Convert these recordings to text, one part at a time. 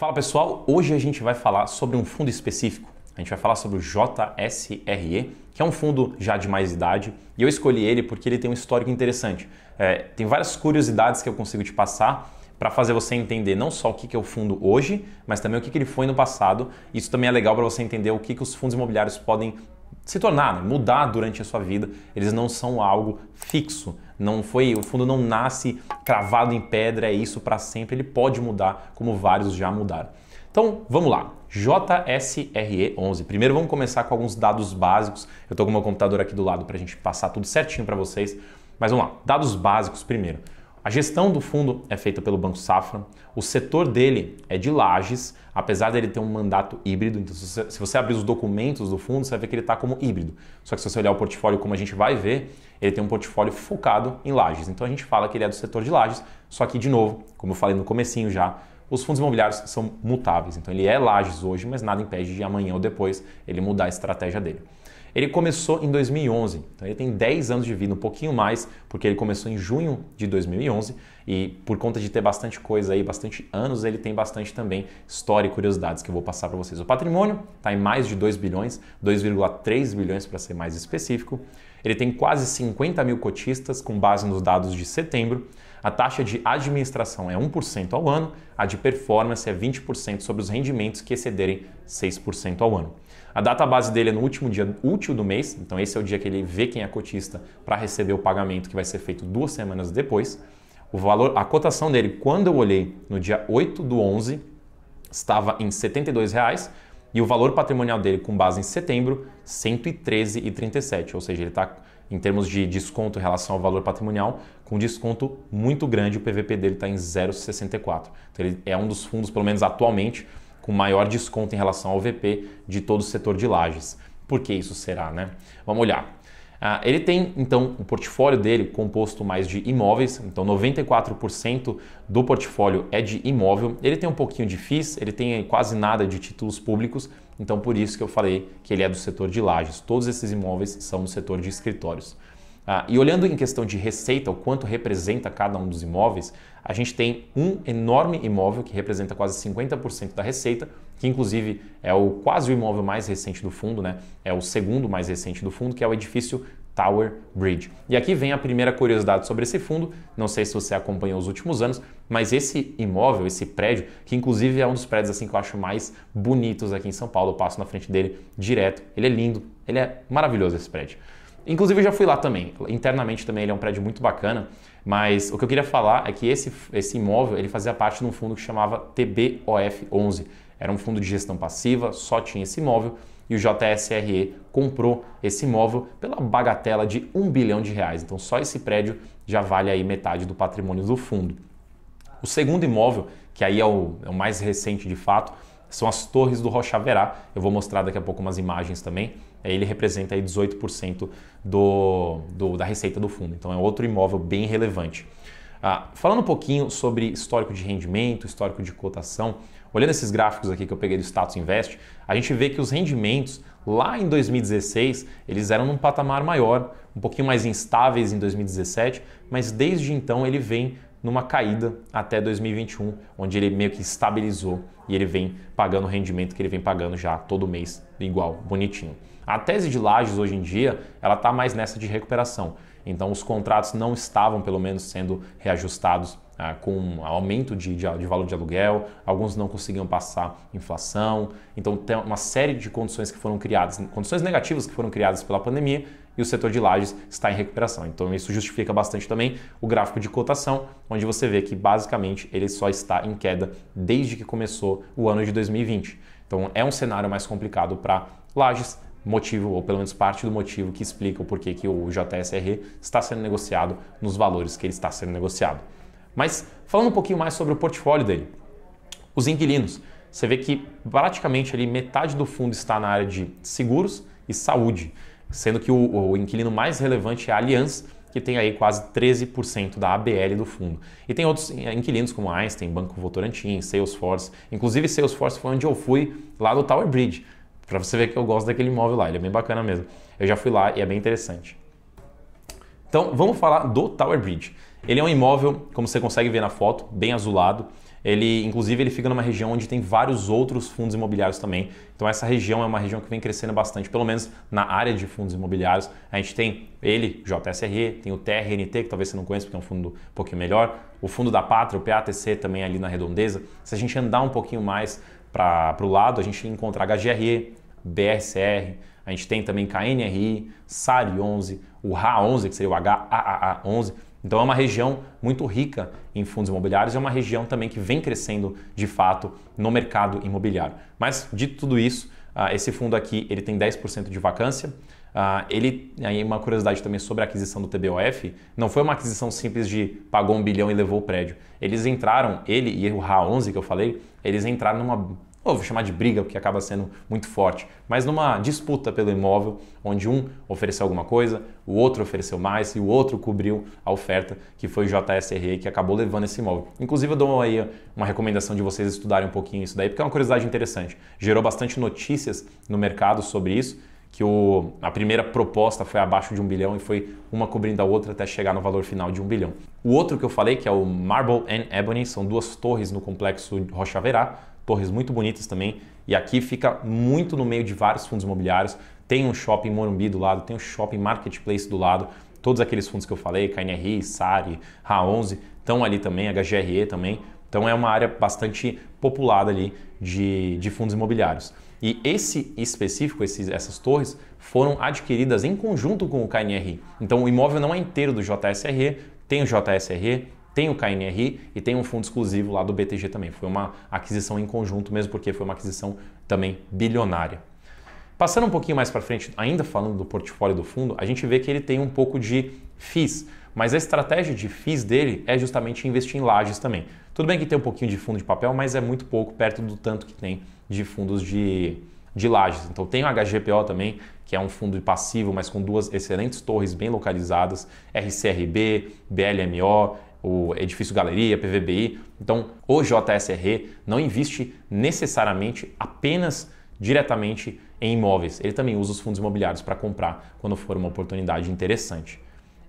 Fala pessoal, hoje a gente vai falar sobre um fundo específico. A gente vai falar sobre o JSRE, que é um fundo já de mais idade, e eu escolhi ele porque ele tem um histórico interessante. É, tem várias curiosidades que eu consigo te passar para fazer você entender não só o que é o fundo hoje, mas também o que ele foi no passado. Isso também é legal para você entender o que os fundos imobiliários podem se tornar, né? mudar durante a sua vida. Eles não são algo fixo. Não foi, o fundo não nasce cravado em pedra, é isso para sempre. Ele pode mudar, como vários já mudaram. Então, vamos lá. JSRE11. Primeiro vamos começar com alguns dados básicos. Eu estou com o meu computador aqui do lado para a gente passar tudo certinho para vocês. Mas vamos lá. Dados básicos primeiro. A gestão do fundo é feita pelo Banco Safra, o setor dele é de lajes, apesar dele ter um mandato híbrido, então se você, se você abrir os documentos do fundo, você vai ver que ele está como híbrido. Só que se você olhar o portfólio como a gente vai ver, ele tem um portfólio focado em lajes. Então a gente fala que ele é do setor de lajes, só que de novo, como eu falei no comecinho já, os fundos imobiliários são mutáveis. Então ele é lajes hoje, mas nada impede de amanhã ou depois ele mudar a estratégia dele. Ele começou em 2011, então ele tem 10 anos de vida, um pouquinho mais, porque ele começou em junho de 2011 e por conta de ter bastante coisa aí, bastante anos, ele tem bastante também história e curiosidades que eu vou passar para vocês. O patrimônio está em mais de 2 bilhões, 2,3 bilhões para ser mais específico. Ele tem quase 50 mil cotistas com base nos dados de setembro. A taxa de administração é 1% ao ano, a de performance é 20% sobre os rendimentos que excederem 6% ao ano. A data base dele é no último dia útil do mês, então esse é o dia que ele vê quem é cotista para receber o pagamento que vai ser feito duas semanas depois. O valor, a cotação dele, quando eu olhei no dia 8 do 11, estava em R$ 72,00 e o valor patrimonial dele com base em setembro, R$ 113,37, ou seja, ele está em termos de desconto em relação ao valor patrimonial, com desconto muito grande, o PVP dele está em 0,64. Então ele é um dos fundos, pelo menos atualmente, com maior desconto em relação ao VP de todo o setor de lajes. Por que isso será, né? Vamos olhar. Ah, ele tem, então, o portfólio dele composto mais de imóveis, então 94% do portfólio é de imóvel. Ele tem um pouquinho de FIIs, ele tem quase nada de títulos públicos, então por isso que eu falei que ele é do setor de lajes. Todos esses imóveis são do setor de escritórios. Ah, e olhando em questão de receita, o quanto representa cada um dos imóveis, a gente tem um enorme imóvel que representa quase 50% da receita, que inclusive é o quase o imóvel mais recente do fundo, né? É o segundo mais recente do fundo, que é o edifício Tower Bridge. E aqui vem a primeira curiosidade sobre esse fundo, não sei se você acompanhou os últimos anos, mas esse imóvel, esse prédio, que inclusive é um dos prédios assim que eu acho mais bonitos aqui em São Paulo, eu passo na frente dele direto. Ele é lindo, ele é maravilhoso esse prédio. Inclusive eu já fui lá também. Internamente também ele é um prédio muito bacana, mas o que eu queria falar é que esse, esse imóvel, ele fazia parte de um fundo que chamava TBOF11, era um fundo de gestão passiva, só tinha esse imóvel e o JSRE comprou esse imóvel pela bagatela de um bilhão de reais. Então só esse prédio já vale aí metade do patrimônio do fundo. O segundo imóvel, que aí é o, é o mais recente de fato, são as torres do Rochaverá. Eu vou mostrar daqui a pouco umas imagens também. É, ele representa aí 18% do, do, da receita do fundo. Então é outro imóvel bem relevante. Ah, falando um pouquinho sobre histórico de rendimento, histórico de cotação, Olhando esses gráficos aqui que eu peguei do Status Invest, a gente vê que os rendimentos lá em 2016 eles eram num patamar maior, um pouquinho mais instáveis em 2017, mas desde então ele vem numa caída até 2021, onde ele meio que estabilizou e ele vem pagando o rendimento que ele vem pagando já todo mês igual, bonitinho. A tese de lajes hoje em dia, ela está mais nessa de recuperação. Então, os contratos não estavam, pelo menos, sendo reajustados ah, com aumento de, de, de, valor de aluguel, alguns não conseguiam passar inflação. Então, tem uma série de condições que foram criadas, condições negativas que foram criadas pela pandemia e o setor de lajes está em recuperação. Então, isso justifica bastante também o gráfico de cotação, onde você vê que basicamente ele só está em queda desde que começou o ano de 2020. Então, é um cenário mais complicado para lajes motivo, ou pelo menos parte do motivo que explica o porquê que o JSR está sendo negociado nos valores que ele está sendo negociado. Mas falando um pouquinho mais sobre o portfólio dele, os inquilinos, você vê que praticamente ali metade do fundo está na área de seguros e saúde, sendo que o, o inquilino mais relevante é a Aliança, que tem aí quase 13% da ABL do fundo. E tem outros inquilinos como Einstein, Banco Votorantim, Salesforce. Inclusive, Salesforce foi onde eu fui lá no Tower Bridge. Para você ver que eu gosto daquele imóvel lá, ele é bem bacana mesmo. Eu já fui lá e é bem interessante. Então, vamos falar do Tower Bridge. Ele é um imóvel, como você consegue ver na foto, bem azulado. Ele, inclusive, ele fica numa região onde tem vários outros fundos imobiliários também. Então, essa região é uma região que vem crescendo bastante, pelo menos na área de fundos imobiliários. A gente tem ele, JSRE, tem o TRNT, que talvez você não conheça porque é um fundo um pouquinho melhor. O fundo da Pátria, o PATC também ali na redondeza. Se a gente andar um pouquinho mais, para o lado, a gente encontra HGRE, BRCR, a gente tem também KNRI, SARI11, o HA11, que seria o HAAA11. Então é uma região muito rica em fundos imobiliários e é uma região também que vem crescendo de fato no mercado imobiliário. Mas dito tudo isso, ah, esse fundo aqui ele tem 10% de vacância, Uh, ele, aí uma curiosidade também sobre a aquisição do TBOF, não foi uma aquisição simples de pagou um bilhão e levou o prédio. Eles entraram, ele e o RA11 que eu falei, eles entraram numa, vou chamar de briga, porque acaba sendo muito forte, mas numa disputa pelo imóvel, onde um ofereceu alguma coisa, o outro ofereceu mais e o outro cobriu a oferta, que foi o JSRE, que acabou levando esse imóvel. Inclusive, eu dou aí uma recomendação de vocês estudarem um pouquinho isso daí, porque é uma curiosidade interessante. Gerou bastante notícias no mercado sobre isso, que o, a primeira proposta foi abaixo de um bilhão e foi uma cobrindo a outra até chegar no valor final de um bilhão. O outro que eu falei, que é o Marble and Ebony, são duas torres no complexo Rocha Verá, torres muito bonitas também, e aqui fica muito no meio de vários fundos imobiliários. Tem um shopping Morumbi do lado, tem um shopping Marketplace do lado, todos aqueles fundos que eu falei, KNRI, SARI, RA11, estão ali também, HGRE também. Então é uma área bastante populada ali de, de fundos imobiliários. E esse específico, esses, essas torres, foram adquiridas em conjunto com o KNRI. Então o imóvel não é inteiro do JSRE, tem o JSRE, tem o KNRI e tem um fundo exclusivo lá do BTG também. Foi uma aquisição em conjunto mesmo, porque foi uma aquisição também bilionária. Passando um pouquinho mais para frente, ainda falando do portfólio do fundo, a gente vê que ele tem um pouco de FIIs, mas a estratégia de FIIs dele é justamente investir em lajes também. Tudo bem que tem um pouquinho de fundo de papel, mas é muito pouco perto do tanto que tem de fundos de, de lajes. Então tem o HGPO também, que é um fundo de passivo, mas com duas excelentes torres bem localizadas, RCRB, BLMO, o Edifício Galeria, PVBI. Então o JSRE não investe necessariamente apenas diretamente em imóveis. Ele também usa os fundos imobiliários para comprar quando for uma oportunidade interessante.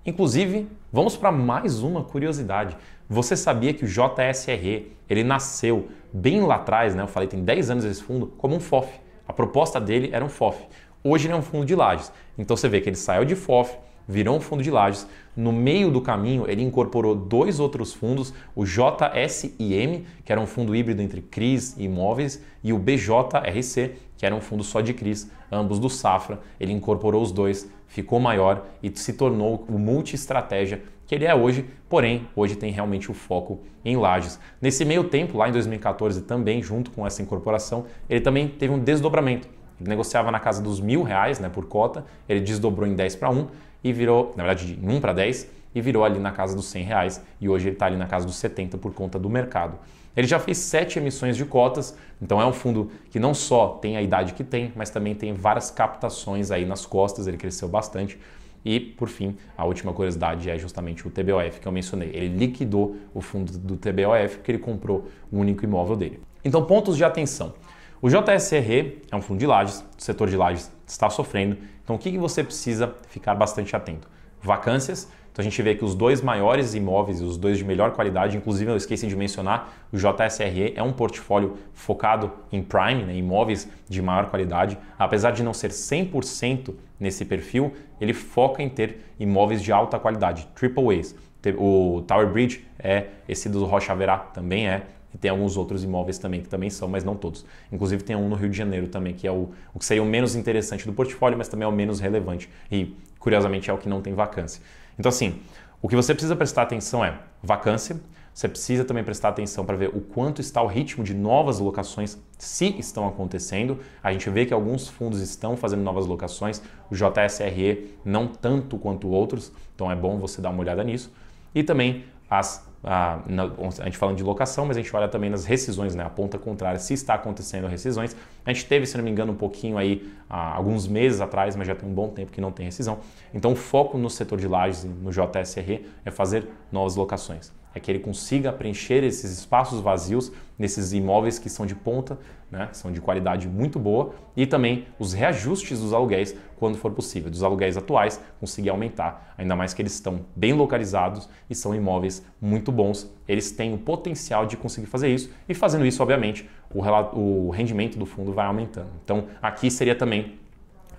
Inclusive, vamos para mais uma curiosidade. Você sabia que o JSRE, ele nasceu bem lá atrás, né? Eu falei, tem 10 anos esse fundo, como um FOF. A proposta dele era um FOF. Hoje ele é um fundo de lajes. Então você vê que ele saiu de FOF, virou um fundo de lajes. No meio do caminho, ele incorporou dois outros fundos, o JSIM, que era um fundo híbrido entre CRIs e imóveis, e o BJRC, que era um fundo só de CRIs, ambos do Safra. Ele incorporou os dois, ficou maior e se tornou o multi-estratégia que ele é hoje, porém, hoje tem realmente o foco em lajes. Nesse meio tempo, lá em 2014, também junto com essa incorporação, ele também teve um desdobramento. Ele negociava na casa dos mil reais né, por cota, ele desdobrou em 10 para 1 e virou, na verdade, de 1 para 10 e virou ali na casa dos 100 reais e hoje ele está ali na casa dos 70 por conta do mercado. Ele já fez sete emissões de cotas, então é um fundo que não só tem a idade que tem, mas também tem várias captações aí nas costas, ele cresceu bastante. E, por fim, a última curiosidade é justamente o TBOF que eu mencionei. Ele liquidou o fundo do TBOF porque ele comprou o único imóvel dele. Então, pontos de atenção. O JSRE é um fundo de lajes, o setor de lajes está sofrendo. Então, o que você precisa ficar bastante atento? Vacâncias, então a gente vê que os dois maiores imóveis, os dois de melhor qualidade, inclusive eu esqueci de mencionar, o JSRE é um portfólio focado em prime, né, imóveis de maior qualidade. Apesar de não ser 100% nesse perfil, ele foca em ter imóveis de alta qualidade, triple A's. O Tower Bridge é, esse do Rocha Verá também é, e tem alguns outros imóveis também que também são, mas não todos. Inclusive tem um no Rio de Janeiro também, que é o, o que seria o menos interessante do portfólio, mas também é o menos relevante. E, curiosamente, é o que não tem vacância. Então, assim, o que você precisa prestar atenção é vacância. Você precisa também prestar atenção para ver o quanto está o ritmo de novas locações, se estão acontecendo. A gente vê que alguns fundos estão fazendo novas locações, o JSRE não tanto quanto outros, então é bom você dar uma olhada nisso. E também as a, ah, na, a gente falando de locação, mas a gente olha também nas rescisões, né? A ponta contrária, se está acontecendo rescisões. A gente teve, se não me engano, um pouquinho aí, há ah, alguns meses atrás, mas já tem um bom tempo que não tem rescisão. Então, o foco no setor de lajes, no JSR, é fazer novas locações é que ele consiga preencher esses espaços vazios nesses imóveis que são de ponta, né, são de qualidade muito boa, e também os reajustes dos aluguéis quando for possível, dos aluguéis atuais, conseguir aumentar, ainda mais que eles estão bem localizados e são imóveis muito bons, eles têm o potencial de conseguir fazer isso, e fazendo isso, obviamente, o, o rendimento do fundo vai aumentando. Então, aqui seria também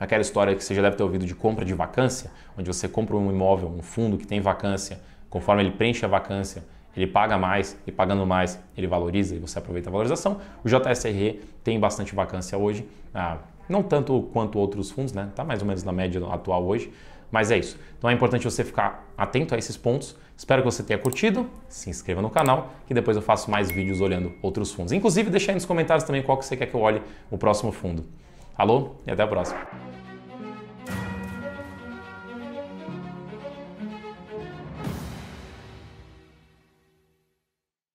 aquela história que você já deve ter ouvido de compra de vacância, onde você compra um imóvel, um fundo que tem vacância Conforme ele preenche a vacância, ele paga mais e pagando mais ele valoriza e você aproveita a valorização. O JSRE tem bastante vacância hoje, ah, não tanto quanto outros fundos, né? Tá mais ou menos na média atual hoje, mas é isso. Então é importante você ficar atento a esses pontos. Espero que você tenha curtido, se inscreva no canal, que depois eu faço mais vídeos olhando outros fundos. Inclusive, deixa aí nos comentários também qual que você quer que eu olhe o próximo fundo. Alô e até a próxima.